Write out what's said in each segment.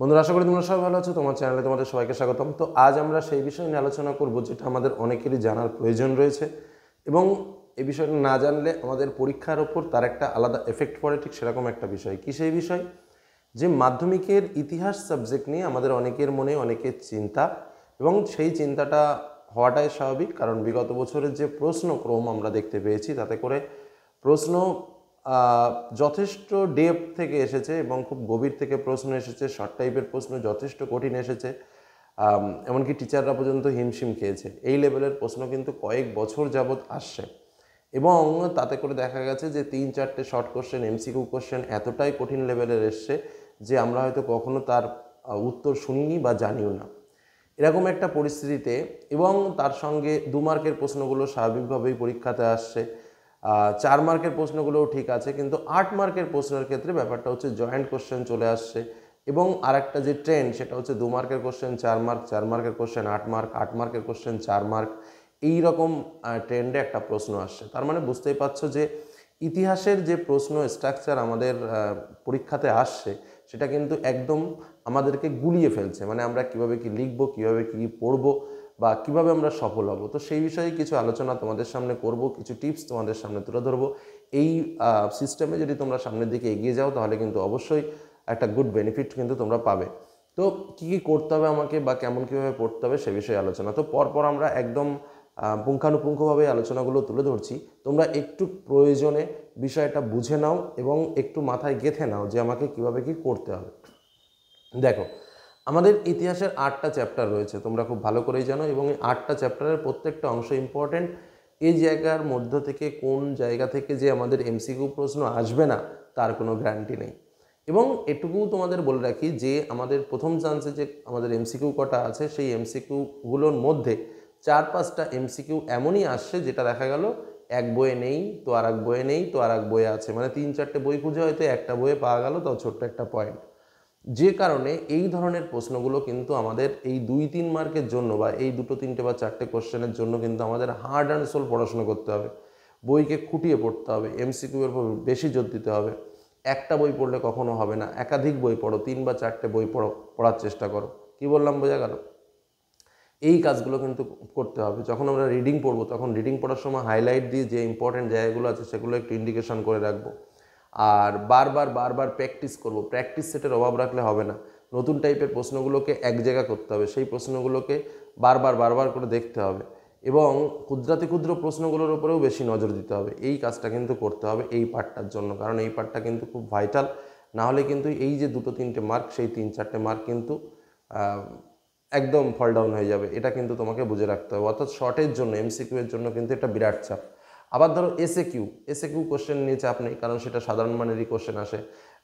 বন্ধুরা আশা করি তোমরা সবাই ভালো আছো তোমার চ্যানেলে তোমাদের সবাইকে স্বাগতম তো আজ আমরা সেই বিষয় নিয়ে আলোচনা করব যেটা আমাদের অনেকেরই জানার প্রয়োজন রয়েছে এবং এই বিষয়টা না জানলে আমাদের পরীক্ষার ওপর তার একটা আলাদা এফেক্ট পড়ে ঠিক সেরকম একটা বিষয় কী সেই বিষয় যে মাধ্যমিকের ইতিহাস সাবজেক্ট নিয়ে আমাদের অনেকের মনে অনেকের চিন্তা এবং সেই চিন্তাটা হওয়াটাই স্বাভাবিক কারণ বিগত বছরের যে প্রশ্নক্রম আমরা দেখতে পেয়েছি তাতে করে প্রশ্ন যথেষ্ট ডেপ থেকে এসেছে এবং খুব গভীর থেকে প্রশ্ন এসেছে শর্ট টাইপের প্রশ্ন যথেষ্ট কঠিন এসেছে এমনকি টিচাররা পর্যন্ত হিমশিম খেয়েছে এই লেভেলের প্রশ্ন কিন্তু কয়েক বছর যাবৎ আসছে এবং তাতে করে দেখা গেছে যে তিন চারটে শর্ট কোশ্চেন এমসিকিউ কোশ্চেন এতটাই কঠিন লেভেলের এসছে যে আমরা হয়তো কখনো তার উত্তর শুনিনি বা জানিও না এরকম একটা পরিস্থিতিতে এবং তার সঙ্গে দু মার্কের প্রশ্নগুলো স্বাভাবিকভাবেই পরীক্ষাতে আসছে চার মার্কের প্রশ্নগুলোও ঠিক আছে কিন্তু আট মার্কের প্রশ্নের ক্ষেত্রে ব্যাপারটা হচ্ছে জয়েন্ট কোশ্চেন চলে আসছে এবং আরেকটা যে ট্রেন্ড সেটা হচ্ছে দু মার্কের কোশ্চেন চার মার্ক চার মার্কের কোশ্চেন আট মার্ক আট মার্কের কোশ্চেন চার মার্ক এই রকম ট্রেন্ডে একটা প্রশ্ন আসছে তার মানে বুঝতেই পারছো যে ইতিহাসের যে প্রশ্ন স্ট্রাকচার আমাদের পরীক্ষাতে আসছে সেটা কিন্তু একদম আমাদেরকে গুলিয়ে ফেলছে মানে আমরা কিভাবে কি লিখবো কিভাবে কি পড়বো বা কিভাবে আমরা সফল হব তো সেই বিষয়ে কিছু আলোচনা তোমাদের সামনে করব কিছু টিপস তোমাদের সামনে তুলে ধরবো এই সিস্টেমে যদি তোমরা সামনের দিকে এগিয়ে যাও তাহলে কিন্তু অবশ্যই একটা গুড বেনিফিট কিন্তু তোমরা পাবে তো কী কী করতে হবে আমাকে বা কেমন কীভাবে পড়তে হবে সে বিষয়ে আলোচনা তো পরপর আমরা একদম পুঙ্খানুপুঙ্খভাবে আলোচনাগুলো তুলে ধরছি তোমরা একটু প্রয়োজনে বিষয়টা বুঝে নাও এবং একটু মাথায় গেঁথে নাও যে আমাকে কিভাবে কি করতে হবে দেখো আমাদের ইতিহাসের আটটা চ্যাপ্টার রয়েছে তোমরা খুব ভালো করেই জানো এবং এই আটটা চ্যাপ্টারের প্রত্যেকটা অংশ ইম্পর্টেন্ট এই জায়গার মধ্য থেকে কোন জায়গা থেকে যে আমাদের এমসিকিউ প্রশ্ন আসবে না তার কোনো গ্যারান্টি নেই এবং এটুকু তোমাদের বলে রাখি যে আমাদের প্রথম চান্সে যে আমাদের এমসিকিউ কটা আছে সেই এমসিকিউগুলোর মধ্যে চার পাঁচটা এমসিকিউ এমনই আসছে যেটা দেখা গেল এক বইয়ে নেই তো আর এক বইয়ে নেই তো আর এক বইয়ে আছে মানে তিন চারটে বই খুঁজে হয়তো একটা বইয়ে পাওয়া গেল তাও ছোট্ট একটা পয়েন্ট যে কারণে এই ধরনের প্রশ্নগুলো কিন্তু আমাদের এই দুই তিন মার্কের জন্য বা এই দুটো তিনটে বা চারটে কোশ্চেনের জন্য কিন্তু আমাদের হার্ড অ্যান্ড সোল পড়াশুনো করতে হবে বইকে খুঁটিয়ে পড়তে হবে এমসিকিউর উপর বেশি জোর দিতে হবে একটা বই পড়লে কখনো হবে না একাধিক বই পড়ো তিন বা চারটে বই পড়ো পড়ার চেষ্টা করো কি বললাম বোঝা গেল এই কাজগুলো কিন্তু করতে হবে যখন আমরা রিডিং পড়বো তখন রিডিং পড়ার সময় হাইলাইট দিয়ে যে ইম্পর্টেন্ট জায়গাগুলো আছে সেগুলো একটু ইন্ডিকেশন করে রাখবো আর বারবার বারবার প্র্যাকটিস করব প্র্যাকটিস সেটের অভাব রাখলে হবে না নতুন টাইপের প্রশ্নগুলোকে এক জায়গা করতে হবে সেই প্রশ্নগুলোকে বারবার বারবার করে দেখতে হবে এবং ক্ষুদ্রাতি ক্ষুদ্র প্রশ্নগুলোর উপরেও বেশি নজর দিতে হবে এই কাজটা কিন্তু করতে হবে এই পার্টটার জন্য কারণ এই পার্টটা কিন্তু খুব ভাইটাল না হলে কিন্তু এই যে দুটো তিনটে মার্ক সেই তিন চারটে মার্ক কিন্তু একদম ফল ডাউন হয়ে যাবে এটা কিন্তু তোমাকে বুঝে রাখতে হবে অর্থাৎ শর্টের জন্য এমসিকিউ এর জন্য কিন্তু এটা বিরাট চাপ আবার ধরো এসে কিউ এসে কিউ কোশ্চেন নিয়েছে আপনি কারণ সেটা সাধারণ মানেরই কোশ্চেন আসে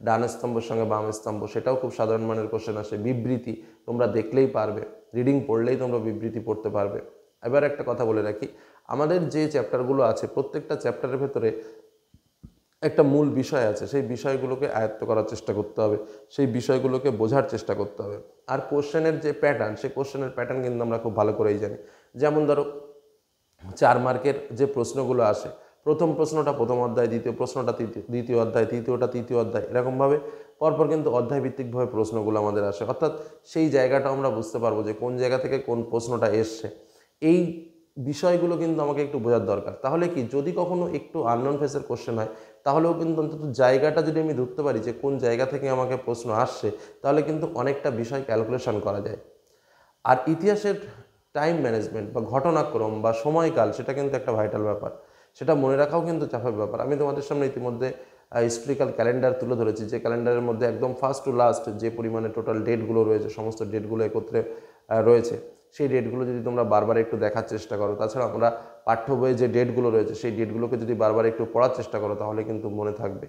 ডান স্তম্ভের সঙ্গে বাম স্তম্ভ সেটাও খুব সাধারণ মানের কোশ্চেন আসে বিবৃতি তোমরা দেখলেই পারবে রিডিং পড়লেই তোমরা বিবৃতি পড়তে পারবে এবার একটা কথা বলে রাখি আমাদের যে চ্যাপ্টারগুলো আছে প্রত্যেকটা চ্যাপ্টারের ভেতরে একটা মূল বিষয় আছে সেই বিষয়গুলোকে আয়ত্ত করার চেষ্টা করতে হবে সেই বিষয়গুলোকে বোঝার চেষ্টা করতে হবে আর কোশ্চেনের যে প্যাটার্ন সেই কোশ্চেনের প্যাটার্ন কিন্তু আমরা খুব ভালো করেই জানি যেমন ধরো চার মার্কের যে প্রশ্নগুলো আসে প্রথম প্রশ্নটা প্রথম অধ্যায় দ্বিতীয় প্রশ্নটা তৃতীয় দ্বিতীয় অধ্যায় তৃতীয়টা তৃতীয় অধ্যায় এরকমভাবে পরপর কিন্তু অধ্যায়ভিত্তিকভাবে প্রশ্নগুলো আমাদের আসে অর্থাৎ সেই জায়গাটা আমরা বুঝতে পারবো যে কোন জায়গা থেকে কোন প্রশ্নটা এসছে এই বিষয়গুলো কিন্তু আমাকে একটু বোঝার দরকার তাহলে কি যদি কখনো একটু আননোন ফেসের কোশ্চেন হয় তাহলেও কিন্তু অন্তত জায়গাটা যদি আমি ধরতে পারি যে কোন জায়গা থেকে আমাকে প্রশ্ন আসছে তাহলে কিন্তু অনেকটা বিষয় ক্যালকুলেশন করা যায় আর ইতিহাসের টাইম ম্যানেজমেন্ট বা ঘটনাক্রম বা সময়কাল সেটা কিন্তু একটা ভাইটাল ব্যাপার সেটা মনে রাখাও কিন্তু চাপের ব্যাপার আমি তোমাদের সামনে ইতিমধ্যে হিস্ট্রিক্যাল ক্যালেন্ডার তুলে ধরেছি যে ক্যালেন্ডারের মধ্যে একদম ফার্স্ট টু লাস্ট যে পরিমাণে টোটাল ডেটগুলো রয়েছে সমস্ত ডেটগুলো একত্রে রয়েছে সেই ডেটগুলো যদি তোমরা বারবার একটু দেখার চেষ্টা করো তাছাড়া আমরা পাঠ্য বইয়ে যে ডেটগুলো রয়েছে সেই ডেটগুলোকে যদি বারবার একটু পড়ার চেষ্টা করো তাহলে কিন্তু মনে থাকবে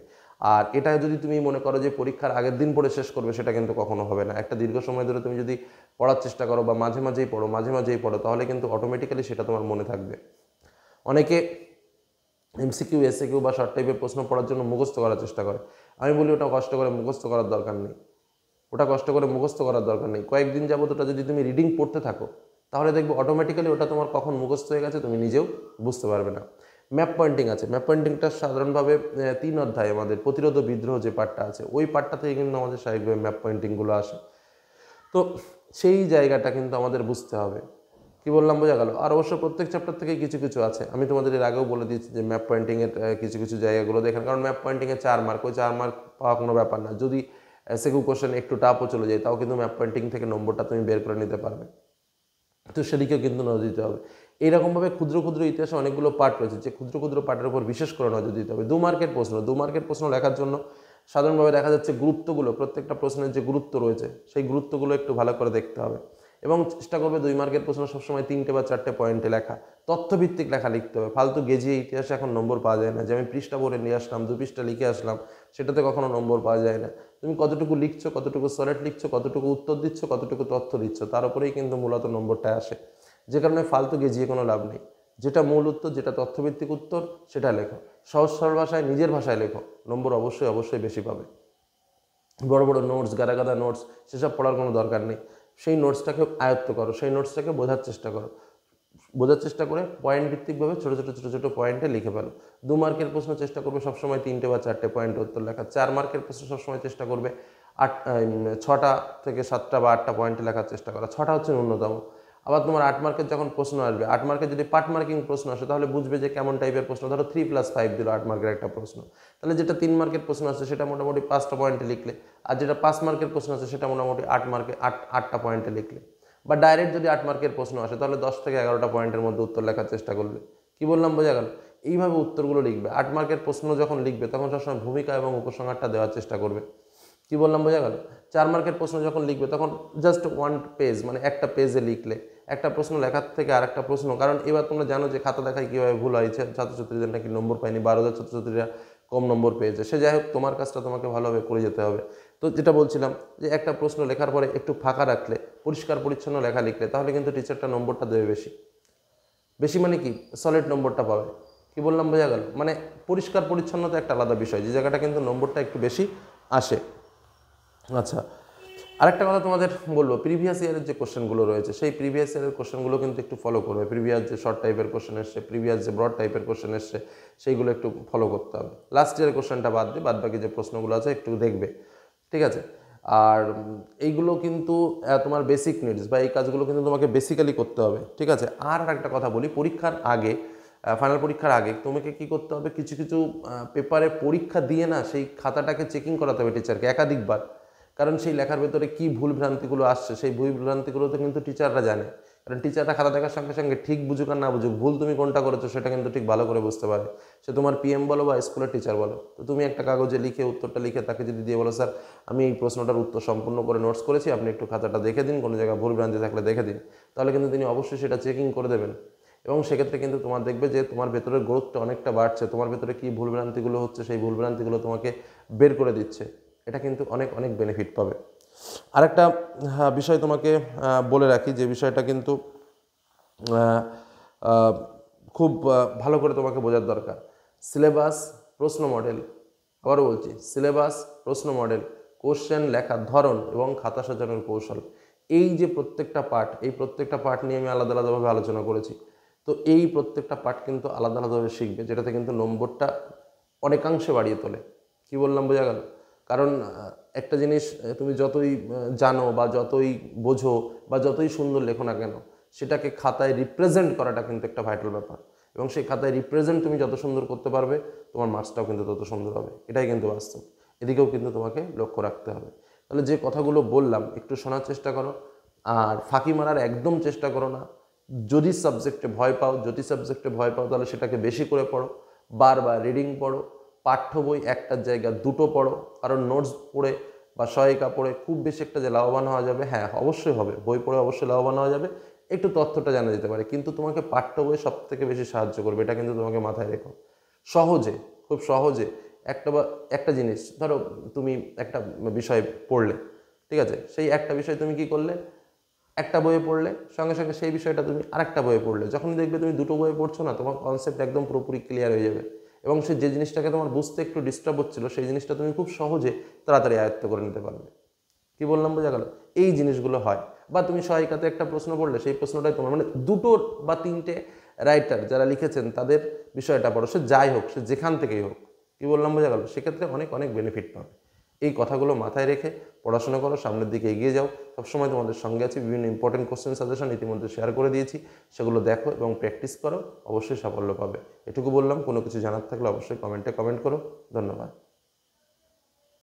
আর এটা যদি তুমি মনে করো যে পরীক্ষার আগের দিন পরে শেষ করবে সেটা কিন্তু কখনো হবে না একটা দীর্ঘ সময় ধরে তুমি যদি পড়ার চেষ্টা করো বা মাঝে মাঝেই পড়ো মাঝে মাঝেই পড়ো তাহলে কিন্তু অটোমেটিক্যালি সেটা তোমার মনে থাকবে অনেকে এমসিকিউ কিউ বা শর্ট টাইপের প্রশ্ন পড়ার জন্য মুখস্থ করার চেষ্টা করে আমি বলি ওটা কষ্ট করে মুখস্থ করার দরকার নেই ওটা কষ্ট করে মুখস্থ করার দরকার নেই কয়েকদিন যাবত ওটা যদি তুমি রিডিং পড়তে থাকো তাহলে দেখবে অটোমেটিক্যালি ওটা তোমার কখন মুখস্থ হয়ে গেছে তুমি নিজেও বুঝতে পারবে না ম্যাপ পয়েন্টিং আছে ম্যাপ পয়েন্টিংটা সাধারণভাবে তিন অধ্যায় আমাদের প্রতিরোধ বিদ্রোহ যে পার্টটা আছে ওই পার্টটা থেকে কিন্তু আমাদের স্বাভাবিকভাবে ম্যাপ পয়েন্টিংগুলো আসে তো সেই জায়গাটা কিন্তু আমাদের বুঝতে হবে কি বললাম বোঝা গেল আর অবশ্য প্রত্যেক চ্যাপ্টার থেকে কিছু কিছু আছে আমি তোমাদের এর আগেও বলে দিচ্ছি যে ম্যাপ পয়েন্টিংয়ের কিছু কিছু জায়গাগুলো দেখেন কারণ ম্যাপ পয়েন্টিংয়ে চার মার্ক ওই চার মার্ক পাওয়া কোনো ব্যাপার না যদি সেকেউ কোশ্চেন একটু টাপও চলে যায় তাও কিন্তু ম্যাপ পয়েন্টিং থেকে নম্বরটা তুমি বের করে নিতে পারবে তো সেদিকেও কিন্তু নজর দিতে হবে এইরকমভাবে ক্ষুদ্র ক্ষুদ্র ইতিহাসে অনেকগুলো পার্ট রয়েছে যে ক্ষুদ্র ক্ষুদ্র পার্টের উপর বিশেষ করে নজর দিতে হবে দু মার্কের প্রশ্ন দু মার্কের প্রশ্ন লেখার জন্য সাধারণভাবে দেখা যাচ্ছে গুরুত্বগুলো প্রত্যেকটা প্রশ্নের যে গুরুত্ব রয়েছে সেই গুরুত্বগুলো একটু ভালো করে দেখতে হবে এবং চেষ্টা করবে দুই মার্কের প্রশ্ন সবসময় তিনটে বা চারটে পয়েন্টে লেখা তথ্যভিত্তিক লেখা লিখতে হবে ফালতু গেজিয়ে ইতিহাসে এখন নম্বর পাওয়া যায় না যে আমি পৃষ্ঠা ভরে নিয়ে আসলাম দু পৃষ্ঠা লিখে আসলাম সেটাতে কখনো নম্বর পাওয়া যায় না তুমি কতটুকু লিখছো কতটুকু সলেট লিখছো কতটুকু উত্তর দিচ্ছ কতটুকু তথ্য দিচ্ছ তার উপরেই কিন্তু মূলত নম্বরটা আসে যে কারণে ফালতু গেজিয়ে কোনো লাভ নেই যেটা মূল উত্তর যেটা তথ্যভিত্তিক উত্তর সেটা লেখো সহজ সরল ভাষায় নিজের ভাষায় লেখো নম্বর অবশ্যই অবশ্যই বেশি পাবে বড় বড় নোটস গাদা গাদা নোটস সেসব পড়ার কোনো দরকার নেই সেই নোটসটাকে আয়ত্ত করো সেই নোটসটাকে বোঝার চেষ্টা করো বোঝার চেষ্টা করে পয়েন্ট ভিত্তিকভাবে ছোটো ছোটো ছোটো ছোটো পয়েন্টে লিখে ফেলো দু মার্কের প্রশ্ন চেষ্টা করবে সবসময় তিনটে বা চারটে পয়েন্টে উত্তর লেখা চার মার্কের প্রশ্ন সবসময় চেষ্টা করবে আট ছটা থেকে সাতটা বা আটটা পয়েন্টে লেখার চেষ্টা করা ছটা হচ্ছে ন্যূনতম আবার তোমার আট মার্কের যখন প্রশ্ন আসবে আট মার্কের যদি পার্ট মার্কিং প্রশ্ন আসে তাহলে বুঝবে যে কেমন টাইপের প্রশ্ন ধরো থ্রি প্লাস ফাইভ দিল আট মার্কের একটা প্রশ্ন তাহলে যেটা তিন মার্কের প্রশ্ন আসে সেটা মোটামুটি পাঁচটা পয়েন্টে লিখলে আর যেটা পাঁচ মার্কের প্রশ্ন আসে সেটা মোটামুটি আট মার্কে আট আটটা পয়েন্টে লিখলে বা ডাইরেক্ট যদি আট মার্কের প্রশ্ন আসে তাহলে দশ থেকে এগারোটা পয়েন্টের মধ্যে উত্তর লেখার চেষ্টা করলে কী বললাম বোঝা গেল এইভাবে উত্তরগুলো লিখবে আট মার্কের প্রশ্ন যখন লিখবে তখন সবসময় ভূমিকা এবং উপসংহারটা দেওয়ার চেষ্টা করবে কি বললাম বোঝা গেল চার মার্কের প্রশ্ন যখন লিখবে তখন জাস্ট ওয়ান পেজ মানে একটা পেজে লিখলে একটা প্রশ্ন লেখার থেকে আর একটা প্রশ্ন কারণ এবার তোমরা জানো যে খাতা দেখায় কীভাবে ভুল হয়েছে ছাত্রছাত্রীদের নাকি নম্বর পায়নি বারো হাজার ছাত্রছাত্রীরা কম নম্বর পেয়েছে সে যাই হোক তোমার কাজটা তোমাকে ভালোভাবে করে যেতে হবে তো যেটা বলছিলাম যে একটা প্রশ্ন লেখার পরে একটু ফাঁকা রাখলে পরিষ্কার পরিচ্ছন্ন লেখা লিখলে তাহলে কিন্তু টিচারটা নম্বরটা দেবে বেশি বেশি মানে কি সলিড নম্বরটা পাবে কি বললাম বোঝা গেল মানে পরিষ্কার পরিচ্ছন্নতা একটা আলাদা বিষয় যে জায়গাটা কিন্তু নম্বরটা একটু বেশি আসে আচ্ছা আরেকটা কথা তোমাদের বলবো প্রিভিয়াস ইয়ারের যে কোশ্চেনগুলো রয়েছে সেই প্রিভিয়াস ইয়ারের কোশ্চেনগুলো কিন্তু একটু ফলো করবে প্রিভিয়াস যে শর্ট টাইপের কোশ্চেন এসছে প্রিভিয়াস যে ব্রড টাইপের কোশ্চেন এসছে সেইগুলো একটু ফলো করতে হবে লাস্ট ইয়ারের কোশ্চেনটা বাদ দিয়ে বাদ বাকি যে প্রশ্নগুলো আছে একটু দেখবে ঠিক আছে আর এইগুলো কিন্তু তোমার বেসিক নিডস বা এই কাজগুলো কিন্তু তোমাকে বেসিক্যালি করতে হবে ঠিক আছে আর একটা কথা বলি পরীক্ষার আগে ফাইনাল পরীক্ষার আগে তোমাকে কি করতে হবে কিছু কিছু পেপারে পরীক্ষা দিয়ে না সেই খাতাটাকে চেকিং করাতে হবে টিচারকে একাধিকবার কারণ সেই লেখার ভেতরে কী ভুল ভ্রান্তিগুলো আসছে সেই ভুল ভ্রান্তিগুলো তো কিন্তু টিচাররা জানে কারণ টিচাররা খাতা দেখার সঙ্গে সঙ্গে ঠিক বুঝুক আর না বুঝুক ভুল তুমি কোনটা করেছো সেটা কিন্তু ঠিক ভালো করে বুঝতে পারে সে তোমার পিএম বলো বা স্কুলের টিচার বলো তো তুমি একটা কাগজে লিখে উত্তরটা লিখে তাকে যদি দিয়ে বলো স্যার আমি এই প্রশ্নটার উত্তর সম্পূর্ণ করে নোটস করেছি আপনি একটু খাতাটা দেখে দিন কোনো জায়গায় ভুল ভ্রান্তি থাকলে দেখে দিন তাহলে কিন্তু তিনি অবশ্যই সেটা চেকিং করে দেবেন এবং সেক্ষেত্রে কিন্তু তোমার দেখবে যে তোমার ভেতরের গ্রোথটা অনেকটা বাড়ছে তোমার ভেতরে কী ভুলভ্রান্তিগুলো হচ্ছে সেই ভুলভ্রান্তিগুলো তোমাকে বের করে দিচ্ছে এটা কিন্তু অনেক অনেক বেনিফিট পাবে আরেকটা হ্যাঁ, বিষয় তোমাকে বলে রাখি যে বিষয়টা কিন্তু খুব ভালো করে তোমাকে বোঝার দরকার সিলেবাস প্রশ্ন মডেল আবারও বলছি সিলেবাস প্রশ্ন মডেল কোশ্চেন লেখার ধরন এবং খাতা সাজানোর কৌশল এই যে প্রত্যেকটা পার্ট এই প্রত্যেকটা পার্ট নিয়ে আমি আলাদা আলাদাভাবে আলোচনা করেছি তো এই প্রত্যেকটা পার্ট কিন্তু আলাদা আলাদাভাবে শিখবে যেটাতে কিন্তু নম্বরটা অনেকাংশে বাড়িয়ে তোলে কি বললাম বোঝা গেল কারণ একটা জিনিস তুমি যতই জানো বা যতই বোঝো বা যতই সুন্দর লেখো না কেন সেটাকে খাতায় রিপ্রেজেন্ট করাটা কিন্তু একটা ভাইটাল ব্যাপার এবং সেই খাতায় রিপ্রেজেন্ট তুমি যত সুন্দর করতে পারবে তোমার মার্কসটাও কিন্তু তত সুন্দর হবে এটাই কিন্তু বাস্তব এদিকেও কিন্তু তোমাকে লক্ষ্য রাখতে হবে তাহলে যে কথাগুলো বললাম একটু শোনার চেষ্টা করো আর ফাঁকি মারার একদম চেষ্টা করো না যদি সাবজেক্টে ভয় পাও যদি সাবজেক্টে ভয় পাও তাহলে সেটাকে বেশি করে পড়ো বারবার রিডিং পড়ো পাঠ্য বই একটার জায়গা দুটো পড়ো কারণ নোটস পড়ে বা সহায়িকা পড়ে খুব বেশি একটা যে লাভবান হওয়া যাবে হ্যাঁ অবশ্যই হবে বই পড়ে অবশ্যই লাভবান হওয়া যাবে একটু তথ্যটা জানা যেতে পারে কিন্তু তোমাকে পাঠ্য বই সব থেকে বেশি সাহায্য করবে এটা কিন্তু তোমাকে মাথায় রেখো সহজে খুব সহজে একটা বা একটা জিনিস ধরো তুমি একটা বিষয় পড়লে ঠিক আছে সেই একটা বিষয় তুমি কি করলে একটা বইয়ে পড়লে সঙ্গে সঙ্গে সেই বিষয়টা তুমি আরেকটা বইয়ে পড়লে যখন দেখবে তুমি দুটো বইয়ে পড়ছো না তোমার কনসেপ্ট একদম পুরোপুরি ক্লিয়ার হয়ে যাবে এবং সে যে জিনিসটাকে তোমার বুঝতে একটু ডিস্টার্ব হচ্ছিলো সেই জিনিসটা তুমি খুব সহজে তাড়াতাড়ি আয়ত্ত করে নিতে পারবে কি বললাম বোঝা গেল এই জিনিসগুলো হয় বা তুমি সহায়িকাতে একটা প্রশ্ন করলে সেই প্রশ্নটাই তোমার মানে দুটো বা তিনটে রাইটার যারা লিখেছেন তাদের বিষয়টা পড়ো সে যাই হোক সে যেখান থেকেই হোক কী বললাম বোঝা গেল সেক্ষেত্রে অনেক অনেক বেনিফিট পাবে এই কথাগুলো মাথায় রেখে পড়াশোনা করো সামনের দিকে এগিয়ে যাও সবসময় তোমাদের সঙ্গে আছি বিভিন্ন ইম্পর্টেন্ট কোশ্চেন সাজেশন ইতিমধ্যে শেয়ার করে দিয়েছি সেগুলো দেখো এবং প্র্যাকটিস করো অবশ্যই সাফল্য পাবে এটুকু বললাম কোনো কিছু জানার থাকলে অবশ্যই কমেন্টে কমেন্ট করো ধন্যবাদ